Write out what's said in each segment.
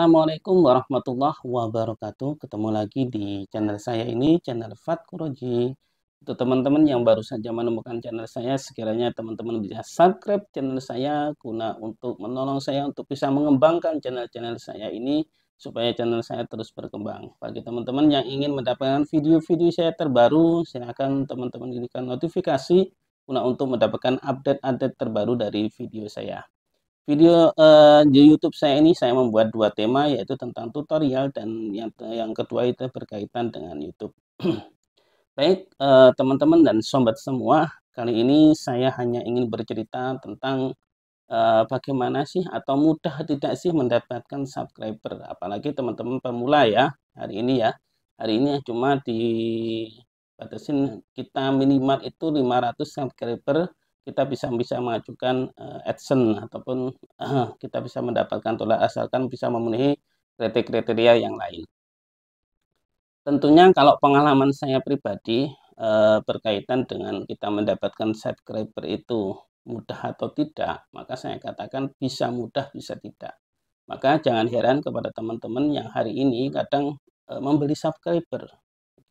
Assalamualaikum warahmatullahi wabarakatuh. Ketemu lagi di channel saya ini, channel Fat Kuroji. Untuk teman-teman yang baru saja menemukan channel saya, sekiranya teman-teman bisa subscribe channel saya guna untuk menolong saya untuk bisa mengembangkan channel-channel saya ini supaya channel saya terus berkembang. Bagi teman-teman yang ingin mendapatkan video-video saya terbaru, Silahkan teman-teman klikkan notifikasi guna untuk mendapatkan update-update terbaru dari video saya. Video uh, di YouTube saya ini saya membuat dua tema yaitu tentang tutorial dan yang yang kedua itu berkaitan dengan YouTube. Baik, teman eh, teman-teman dan sobat semua, kali ini saya hanya ingin bercerita tentang, uh, bagaimana sih atau mudah tidak sih mendapatkan subscriber, apalagi teman-teman pemula ya, hari ini ya. Hari ini cuma di batasin kita minimal itu 500 subscriber kita bisa bisa mengajukan uh, ataupun uh, kita bisa mendapatkan tolak asalkan bisa memenuhi kriteria-kriteria yang lain. Tentunya kalau pengalaman saya pribadi uh, berkaitan dengan kita mendapatkan subscriber itu mudah atau tidak, maka saya katakan bisa mudah bisa tidak. Maka jangan heran kepada teman-teman yang hari ini kadang uh, membeli subscriber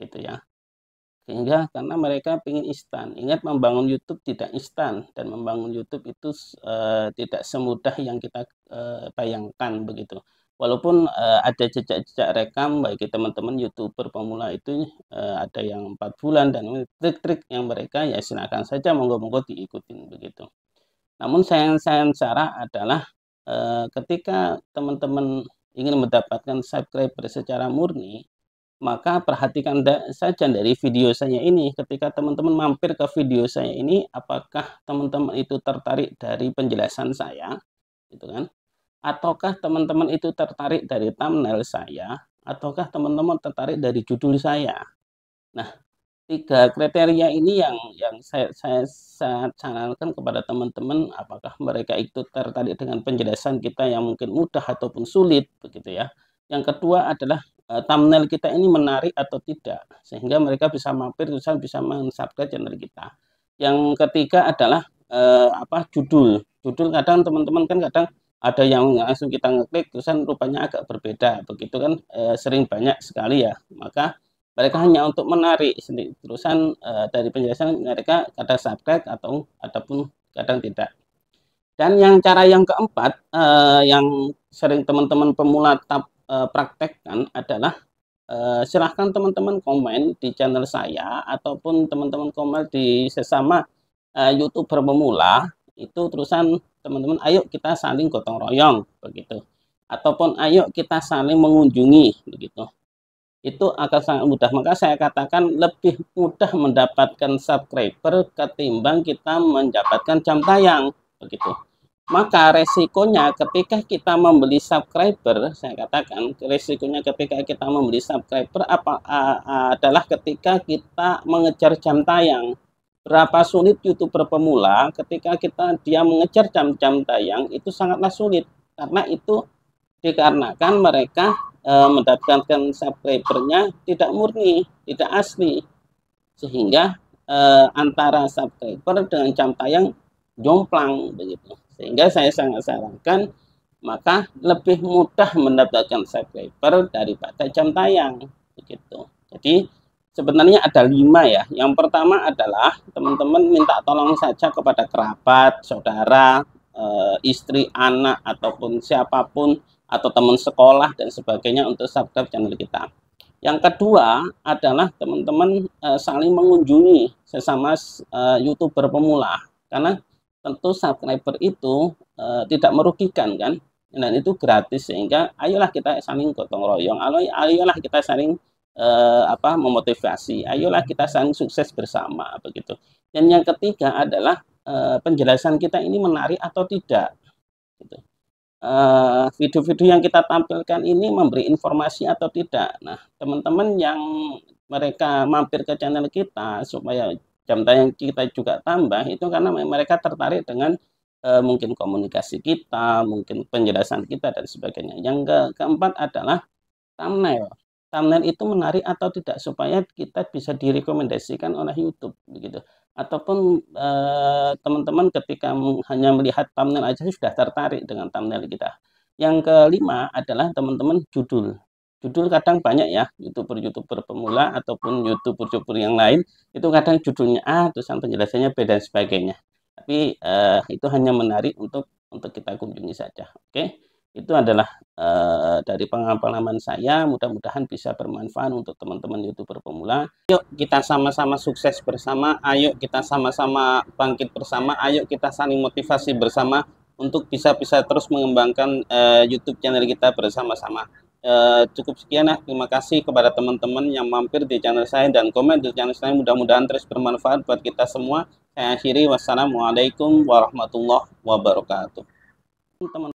gitu ya sehingga karena mereka ingin instan ingat membangun YouTube tidak instan dan membangun YouTube itu uh, tidak semudah yang kita uh, bayangkan begitu walaupun uh, ada jejak-jejak rekam bagi teman-teman youtuber pemula itu uh, ada yang empat bulan dan trik-trik yang mereka ya silakan saja monggo-monggo diikutin begitu namun sayang-sayang cara adalah uh, ketika teman-teman ingin mendapatkan subscriber secara murni maka perhatikan saja dari video saya ini ketika teman-teman mampir ke video saya ini apakah teman-teman itu tertarik dari penjelasan saya gitu kan ataukah teman-teman itu tertarik dari thumbnail saya ataukah teman-teman tertarik dari judul saya nah tiga kriteria ini yang yang saya saya, saya sarankan kepada teman-teman apakah mereka itu tertarik dengan penjelasan kita yang mungkin mudah ataupun sulit begitu ya yang kedua adalah uh, thumbnail kita ini menarik atau tidak sehingga mereka bisa mampir tulisan bisa mensubscribe channel kita. Yang ketiga adalah uh, apa judul. Judul kadang teman-teman kan kadang ada yang langsung kita ngeklik terusan rupanya agak berbeda begitu kan e, sering banyak sekali ya maka mereka hanya untuk menarik sendiri terusan e, dari penjelasan mereka kadang subscribe atau ataupun kadang tidak dan yang cara yang keempat e, yang sering teman-teman pemula tap, uh, praktekkan adalah uh, eh, silahkan teman-teman komen di channel saya ataupun teman-teman komen di sesama uh, youtuber pemula itu terusan teman-teman ayo kita saling gotong royong begitu ataupun ayo kita saling mengunjungi begitu itu akan sangat mudah. Maka saya katakan lebih mudah mendapatkan subscriber ketimbang kita mendapatkan jam tayang. Begitu maka resikonya ketika kita membeli subscriber, saya katakan resikonya ketika kita membeli subscriber apa uh, uh, adalah ketika kita mengejar jam tayang. Berapa sulit youtuber pemula ketika kita dia mengejar jam-jam tayang itu sangatlah sulit karena itu dikarenakan mereka e, mendapatkan subscribernya tidak murni, tidak asli, sehingga e, antara subscriber dengan jam tayang jomplang begitu. Sehingga saya sangat sarankan maka lebih mudah mendapatkan subscriber daripada jam tayang begitu. Jadi sebenarnya ada lima ya. Yang pertama adalah teman-teman minta tolong saja kepada kerabat, saudara, e, istri, anak ataupun siapapun atau teman sekolah dan sebagainya untuk subscribe channel kita. Yang kedua adalah teman-teman e, saling mengunjungi sesama e, youtuber pemula karena tentu subscriber itu e, tidak merugikan kan dan itu gratis sehingga ayolah kita saling gotong royong ayolah kita saling e, apa memotivasi ayolah kita saling sukses bersama begitu dan yang ketiga adalah e, penjelasan kita ini menarik atau tidak gitu. video-video uh, -video yang kita tampilkan ini memberi informasi atau tidak. Nah, teman-teman yang mereka mampir ke channel kita supaya jam tayang kita juga tambah itu karena mereka tertarik dengan e, mungkin komunikasi kita, mungkin penjelasan kita dan sebagainya. Yang ke keempat adalah thumbnail. Thumbnail itu menarik atau tidak supaya kita bisa direkomendasikan oleh YouTube begitu. Ataupun eh, teman-teman ketika hanya melihat thumbnail aja sudah tertarik dengan thumbnail kita. Yang kelima adalah teman-teman judul judul kadang banyak ya youtuber youtuber pemula ataupun youtuber youtuber yang lain itu kadang judulnya A terus yang penjelasannya B dan sebagainya tapi uh, itu hanya menarik untuk untuk kita kunjungi saja oke okay? itu adalah uh, dari pengalaman saya mudah-mudahan bisa bermanfaat untuk teman-teman youtuber pemula yuk kita sama-sama sukses bersama ayo kita sama-sama bangkit bersama ayo kita saling motivasi bersama untuk bisa-bisa terus mengembangkan uh, YouTube channel kita bersama-sama Eh, cukup sekian ya. Terima kasih kepada teman-teman yang mampir di channel saya dan komen di channel saya. Mudah-mudahan terus bermanfaat buat kita semua. Saya akhiri. Wassalamualaikum warahmatullahi wabarakatuh. Teman